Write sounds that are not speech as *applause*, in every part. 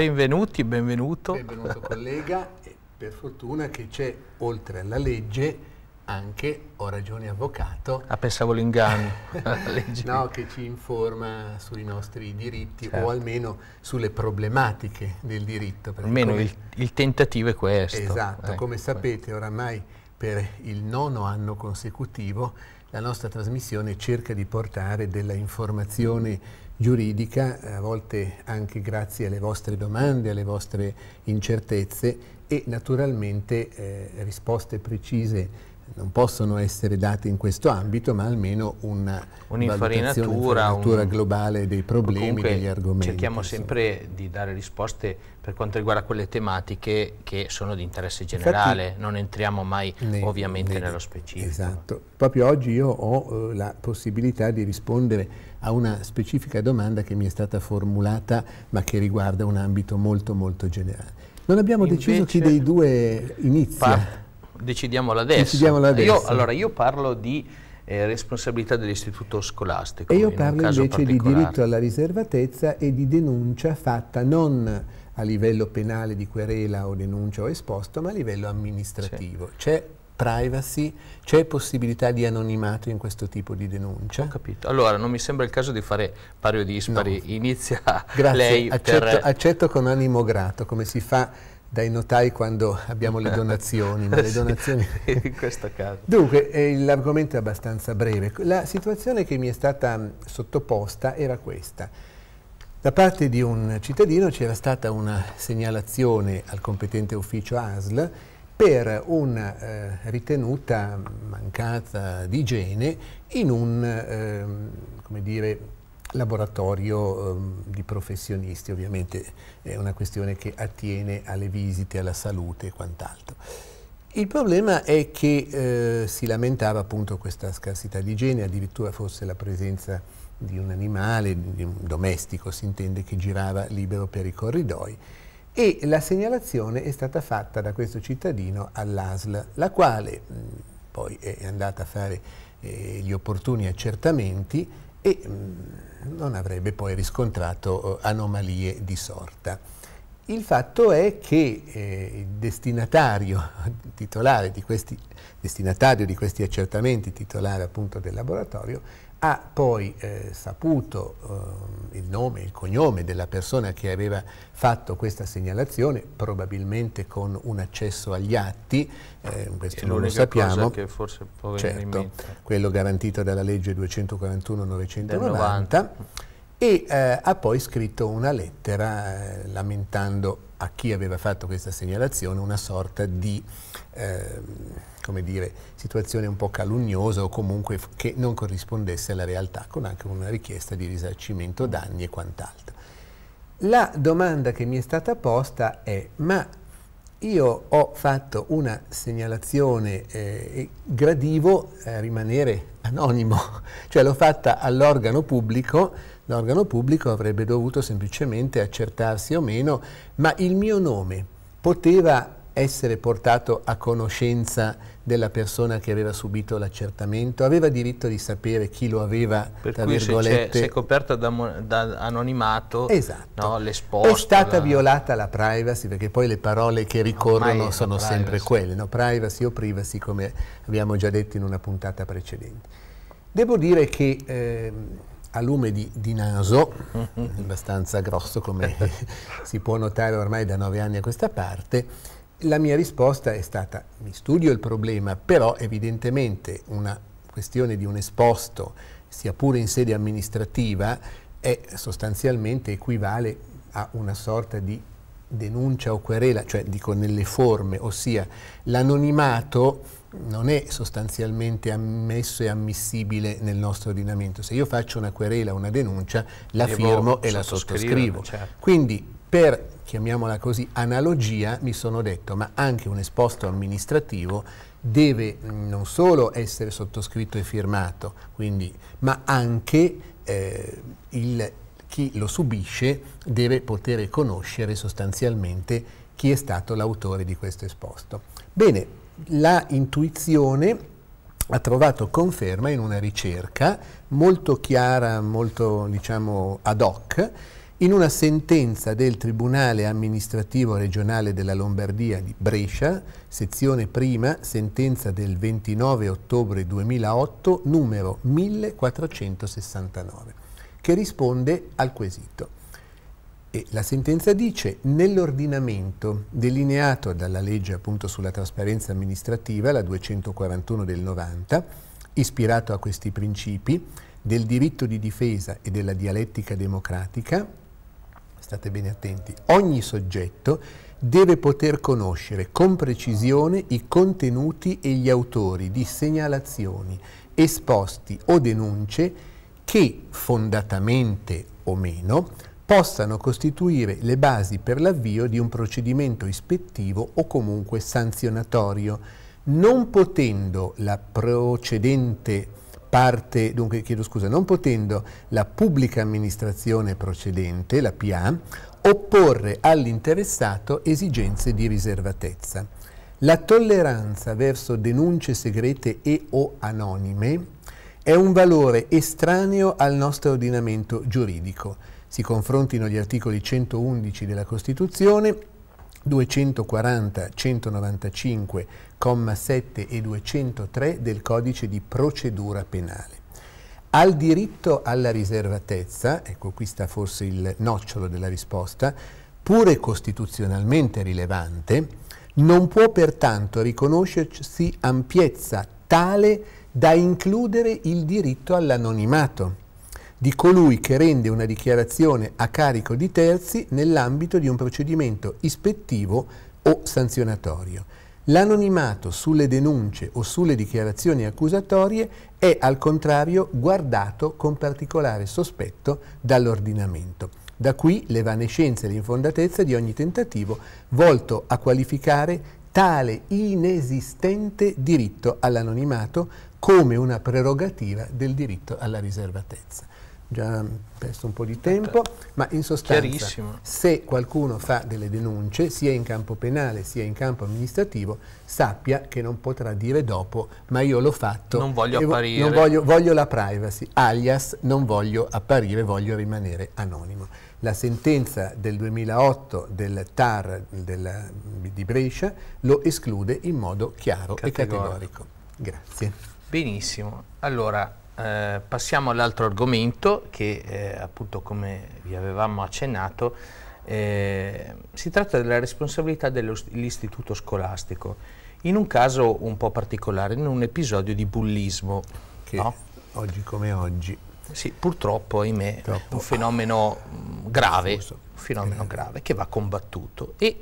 Benvenuti, benvenuto. Benvenuto collega e per fortuna che c'è oltre alla legge anche Ho ragione avvocato. Ah, pensavo l'inganno. *laughs* no, che ci informa sui nostri diritti certo. o almeno sulle problematiche del diritto. Almeno come... il, il, tentativo è questo. Esatto, eh, come sapete oramai per il nono anno consecutivo la nostra trasmissione cerca di portare della informazione giuridica, a volte anche grazie alle vostre domande, alle vostre incertezze e naturalmente eh, risposte precise non possono essere date in questo ambito, ma almeno una un'infarinatura un... globale dei problemi, degli argomenti. Cerchiamo sempre di dare risposte per quanto riguarda quelle tematiche che sono di interesse generale, Infatti, non entriamo mai ne, ovviamente ne, nello specifico. Esatto, proprio oggi io ho eh, la possibilità di rispondere a una specifica domanda che mi è stata formulata ma che riguarda un ambito molto molto generale. Non abbiamo Invece, deciso chi dei due inizia. Decidiamola adesso. Decidiamola adesso. Io, allora, io parlo di eh, responsabilità dell'istituto scolastico. E io in parlo invece di diritto alla riservatezza e di denuncia fatta non a livello penale di querela o denuncia o esposto, ma a livello amministrativo. C'è privacy, c'è possibilità di anonimato in questo tipo di denuncia? Ho capito. Allora, non mi sembra il caso di fare pari o dispari, no. inizia *laughs* Grazie. lei accetto, per... accetto con animo grato, come si fa dai notai quando abbiamo le donazioni. ma le *laughs* donazioni... in questo caso. Dunque, eh, l'argomento è abbastanza breve. La situazione che mi è stata mm, sottoposta era questa. Da parte di un cittadino c'era stata una segnalazione al competente ufficio ASL per una eh, ritenuta mancata di igiene in un eh, dire, laboratorio eh, di professionisti, ovviamente è una questione che attiene alle visite, alla salute e quant'altro. Il problema è che eh, si lamentava appunto questa scarsità di igiene, addirittura forse la presenza di un animale, di un domestico si intende, che girava libero per i corridoi e la segnalazione è stata fatta da questo cittadino all'ASL, la quale mh, mm, poi è andata a fare eh, gli opportuni accertamenti e mh, mm, non avrebbe poi riscontrato eh, anomalie di sorta. Il fatto è che eh, il destinatario *laughs* titolare di questi, destinatario di questi accertamenti, titolare appunto del laboratorio, ha poi eh, saputo eh, il nome, il cognome della persona che aveva fatto questa segnalazione, probabilmente con un accesso agli atti, eh, questo non lo sappiamo, che forse può certo, quello garantito dalla legge 241-990, e eh, ha poi scritto una lettera eh, lamentando a chi aveva fatto questa segnalazione una sorta di eh, come dire, situazione un po' calunnosa o comunque che non corrispondesse alla realtà, con anche una richiesta di risarcimento danni e quant'altro. La domanda che mi è stata posta è ma io ho fatto una segnalazione eh, e gradivo eh, rimanere anonimo, *laughs* cioè l'ho fatta all'organo pubblico L'organo pubblico avrebbe dovuto semplicemente accertarsi o meno, ma il mio nome poteva essere portato a conoscenza della persona che aveva subito l'accertamento? Aveva diritto di sapere chi lo aveva, per tra cui virgolette? Se, è coperto da, da, anonimato, esatto. no, l'esposto... È stata da... violata la privacy, perché poi le parole che ricorrono sono sempre quelle, no? privacy o privacy, come abbiamo già detto in una puntata precedente. Devo dire che... Eh, alume di, di naso, *laughs* abbastanza grosso come *laughs* si può notare ormai da nove anni a questa parte, la mia risposta è stata mi studio il problema, però evidentemente una questione di un esposto, sia pure in sede amministrativa, è sostanzialmente equivale a una sorta di denuncia o querela, cioè dico nelle forme, ossia l'anonimato non è sostanzialmente ammesso e ammissibile nel nostro ordinamento. Se io faccio una querela, una denuncia, la Devo firmo e la sottoscrivo. Certo. Quindi per, chiamiamola così, analogia mi sono detto, ma anche un esposto amministrativo deve mm, non solo essere sottoscritto e firmato, quindi, ma anche eh, il, chi lo subisce deve poter conoscere sostanzialmente chi è stato l'autore di questo esposto. Bene, la intuizione ha trovato conferma in una ricerca molto chiara, molto diciamo ad hoc, in una sentenza del Tribunale amministrativo regionale della Lombardia di Brescia, sezione prima, sentenza del 29 ottobre 2008, numero 1469, che risponde al quesito. E la sentenza dice nell'ordinamento delineato dalla legge appunto sulla trasparenza amministrativa, la 241 del 90, ispirato a questi principi del diritto di difesa e della dialettica democratica, state bene attenti, ogni soggetto deve poter conoscere con precisione i contenuti e gli autori di segnalazioni, esposti o denunce che, fondatamente o meno, possano costituire le basi per l'avvio di un procedimento ispettivo o comunque sanzionatorio, non potendo la procedente parte, dunque chiedo scusa, non potendo la pubblica amministrazione procedente, la PA, opporre all'interessato esigenze di riservatezza. La tolleranza verso denunce segrete e o anonime è un valore estraneo al nostro ordinamento giuridico si confrontino gli articoli 111 della Costituzione, 240, 195, comma 7 e 203 del Codice di procedura penale. Al diritto alla riservatezza, ecco qui sta forse il nocciolo della risposta, pure costituzionalmente rilevante, non può pertanto riconoscersi ampiezza tale da includere il diritto all'anonimato di colui che rende una dichiarazione a carico di terzi nell'ambito di un procedimento ispettivo o sanzionatorio. L'anonimato sulle denunce o sulle dichiarazioni accusatorie è al contrario guardato con particolare sospetto dall'ordinamento. Da qui l'evanescenza e l'infondatezza di ogni tentativo volto a qualificare tale inesistente diritto all'anonimato come una prerogativa del diritto alla riservatezza già perso un po' di tempo, ma in sostanza se qualcuno fa delle denunce sia in campo penale sia in campo amministrativo sappia che non potrà dire dopo ma io l'ho fatto, non voglio apparire, non voglio, voglio la privacy, alias non voglio apparire, voglio rimanere anonimo. La sentenza del 2008 del TAR della, di Brescia lo esclude in modo chiaro categorico. e categorico. Grazie. Benissimo, allora eh, passiamo all'altro argomento che eh, appunto come vi avevamo accennato eh, si tratta della responsabilità dell'istituto scolastico in un caso un po' particolare, in un episodio di bullismo. Che no? oggi come oggi. Sì, purtroppo, ahimè, purtroppo. un fenomeno grave, un fenomeno eh. grave che va combattuto e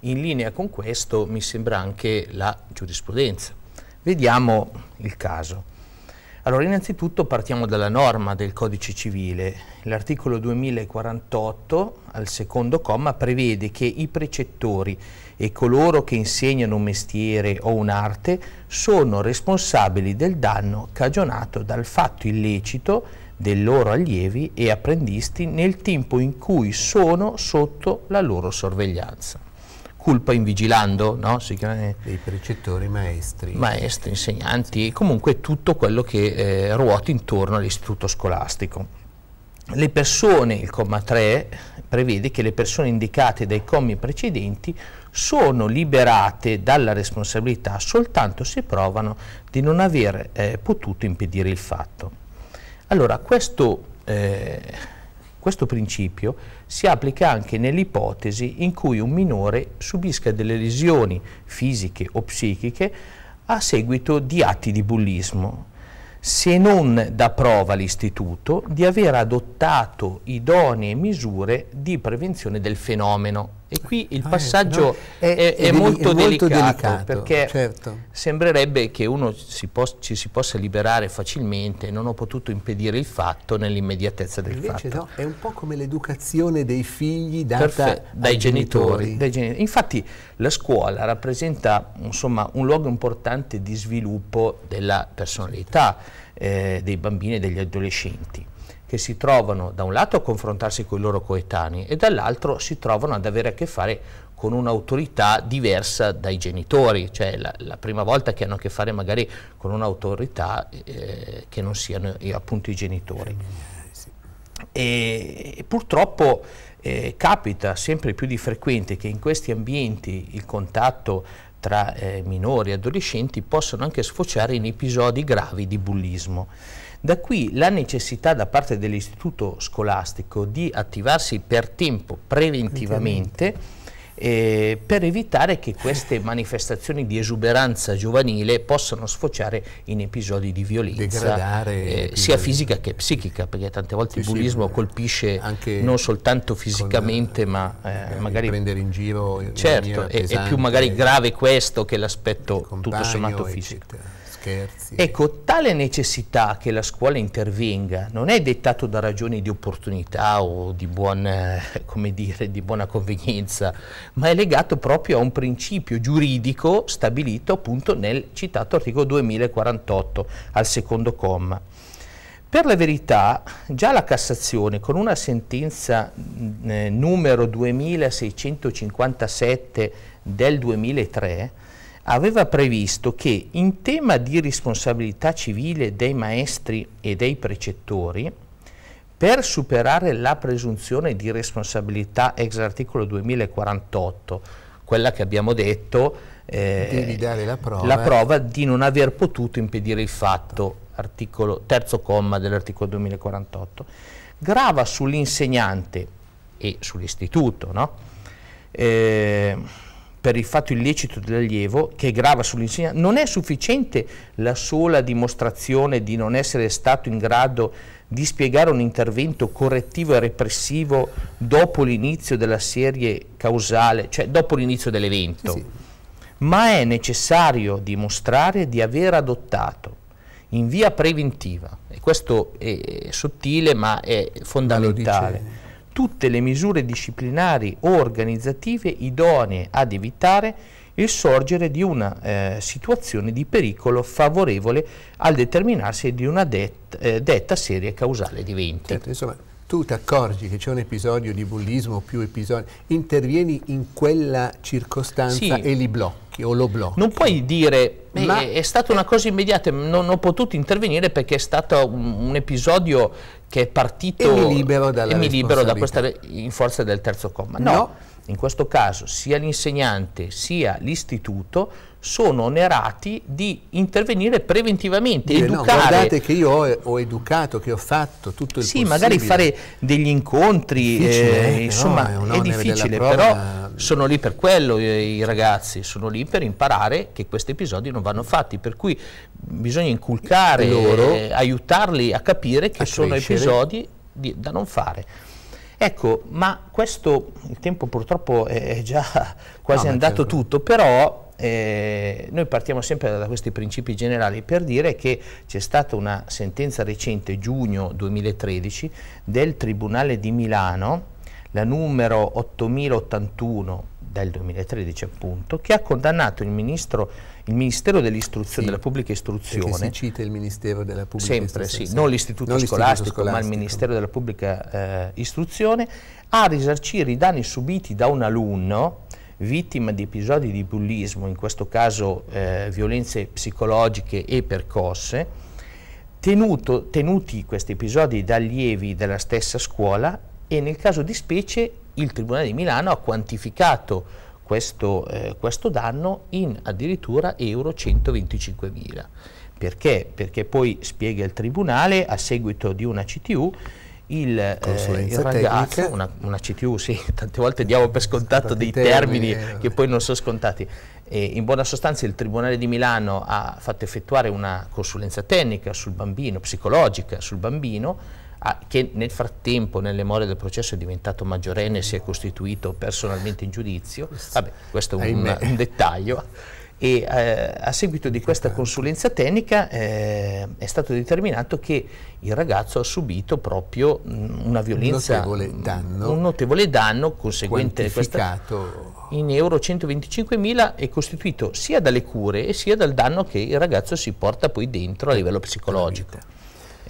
in linea con questo mi sembra anche la giurisprudenza. Vediamo il caso. Allora, innanzitutto partiamo dalla norma del Codice Civile. L'articolo 2048, al secondo comma, prevede che i precettori e coloro che insegnano un mestiere o un'arte sono responsabili del danno cagionato dal fatto illecito dei loro allievi e apprendisti nel tempo in cui sono sotto la loro sorveglianza culpa in vigilando, no? Si chiama, eh, dei precettori maestri. Maestri, insegnanti, comunque tutto quello che eh, ruota intorno all'istituto scolastico. Le persone, il comma 3 prevede che le persone indicate dai commi precedenti sono liberate dalla responsabilità soltanto se provano di non aver eh, potuto impedire il fatto. Allora, questo, eh, questo principio si applica anche nell'ipotesi in cui un minore subisca delle lesioni fisiche o psichiche a seguito di atti di bullismo, se non da prova l'istituto di aver adottato idonee misure di prevenzione del fenomeno. E qui il ah, passaggio eh, no, è, è, è, molto, è molto delicato, delicato, perché certo. sembrerebbe che uno si ci si possa liberare facilmente, non ho potuto impedire il fatto nell'immediatezza del Invece fatto. No, è un po' come l'educazione dei figli data Perfetto, dai, genitori, genitori. dai, genitori, Infatti la scuola rappresenta insomma, un luogo importante di sviluppo della personalità eh, dei bambini e degli adolescenti che si trovano da un lato a confrontarsi con i loro coetanei e dall'altro si trovano ad avere a che fare con un'autorità diversa dai genitori, cioè la, la, prima volta che hanno a che fare magari con un'autorità eh, che non siano appunto i genitori. E, e purtroppo eh, capita sempre più di frequente che in questi ambienti il contatto tra eh, minori e adolescenti possano anche sfociare in episodi gravi di bullismo. Da qui la necessità da parte dell'istituto scolastico di attivarsi per tempo preventivamente eh, per evitare che queste *laughs* manifestazioni di esuberanza giovanile possano sfociare in episodi di violenza eh, sia fisica che psichica, perché tante volte sì, il bullismo sì, eh, colpisce non soltanto fisicamente, con, ma eh, eh magari prendere in giro certo, è, pesante, è più magari grave questo che l'aspetto tutto sommato fisico. Eccetera scherzi. Ecco, tale necessità che la scuola intervenga non è dettato da ragioni di opportunità o di, buon, eh, dire, di buona convenienza, ma è legato proprio a un principio giuridico stabilito appunto nel citato articolo 2048 al secondo comma. Per la verità, già la Cassazione, con una sentenza eh, numero 2657 del 2003, aveva previsto che in tema di responsabilità civile dei maestri e dei precettori, per superare la presunzione di responsabilità ex articolo 2048, quella che abbiamo detto, eh, la, prova. la eh. prova di non aver potuto impedire il fatto, articolo, terzo comma dell'articolo 2048, grava sull'insegnante e sull'istituto, no? eh, per il fatto illecito dell'allievo che grava sull'insegnante, non è sufficiente la sola dimostrazione di non essere stato in grado di spiegare un intervento correttivo e repressivo dopo l'inizio della serie causale, cioè dopo l'inizio dell'evento, sì, sì. ma è necessario dimostrare di aver adottato in via preventiva, e questo è sottile ma è fondamentale tutte le misure disciplinari o organizzative idonee ad evitare il sorgere di una eh, situazione di pericolo favorevole al determinarsi di una det eh, detta serie causale di eventi. Certo, insomma, tu ti accorgi che c'è un episodio di bullismo, più episodi, intervieni in quella circostanza sì. e li blocchi o lo blocchi. Non puoi dire, eh, ma è, è stata una cosa immediata, non ho potuto intervenire perché è stato un, un episodio che è partito e mi libero, dalla e mi libero da questa in forza del terzo comma. No, no in questo caso sia l'insegnante sia l'istituto, sono onerati di intervenire preventivamente, Dire, educare. No, guardate che io ho, ho, educato, che ho fatto tutto il sì, Sì, magari fare degli incontri, eh, no, eh, insomma, è, è difficile, prova... però sono lì per quello eh, i ragazzi, sono lì per imparare che questi episodi non vanno fatti, per cui bisogna inculcare, loro, eh, aiutarli a capire che a sono crescere. episodi di, da non fare. Ecco, ma questo, il tempo purtroppo è già *laughs* quasi no, andato certo. tutto, però eh, noi partiamo sempre da questi principi generali per dire che c'è stata una sentenza recente, giugno 2013, del Tribunale di Milano, la numero 8081 del 2013 appunto, che ha condannato il ministro il Ministero dell'Istruzione, sì, della Pubblica Istruzione... si cita il Ministero della Pubblica sempre, Istruzione. Sempre, sì, non l'Istituto scolastico, scolastico, ma il Ministero della Pubblica eh, Istruzione, a risarcire i danni subiti da un alunno vittima di episodi di bullismo, in questo caso eh, violenze psicologiche e percosse, tenuto, tenuti questi episodi da allievi della stessa scuola e nel caso di specie il Tribunale di Milano ha quantificato questo, eh, questo danno in addirittura euro 125 mila. Perché? Perché poi spiega il Tribunale, a seguito di una CTU, il, eh, il, ragazzo, una, una, CTU, sì, *laughs* tante volte diamo per scontato dei termini, termini eh. che poi non sono scontati. E in buona sostanza il Tribunale di Milano ha fatto effettuare una consulenza tecnica sul bambino, psicologica sul bambino, ah, che nel frattempo nelle more del processo è diventato maggiorenne e si è costituito personalmente in giudizio, vabbè questo è un, un dettaglio, e eh, a seguito di questa consulenza tecnica eh, è stato determinato che il ragazzo ha subito proprio mm, una violenza, un notevole mm, danno, un notevole danno conseguente questa in euro 125.000 è costituito sia dalle cure sia dal danno che il ragazzo si porta poi dentro a livello psicologico.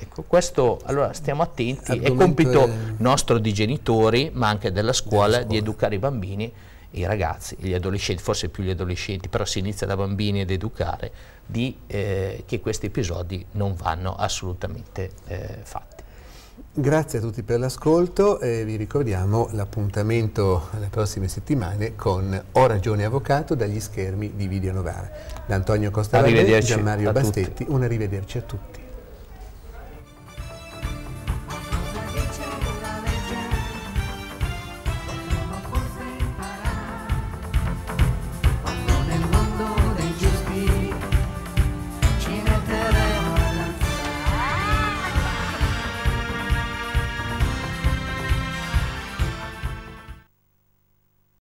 Ecco, questo, allora stiamo attenti, Argomento è compito è... nostro di genitori, ma anche della scuola, della scuola. di educare i bambini i ragazzi, gli adolescenti, forse più gli adolescenti, però si inizia da bambini ad educare, di, eh, che questi episodi non vanno assolutamente eh, fatti. Grazie a tutti per l'ascolto e vi ricordiamo l'appuntamento alle prossime settimane con Ho ragione avvocato dagli schermi di Video Novara. Da Antonio Costa Gianmario Bastetti, tutti. un arrivederci a tutti.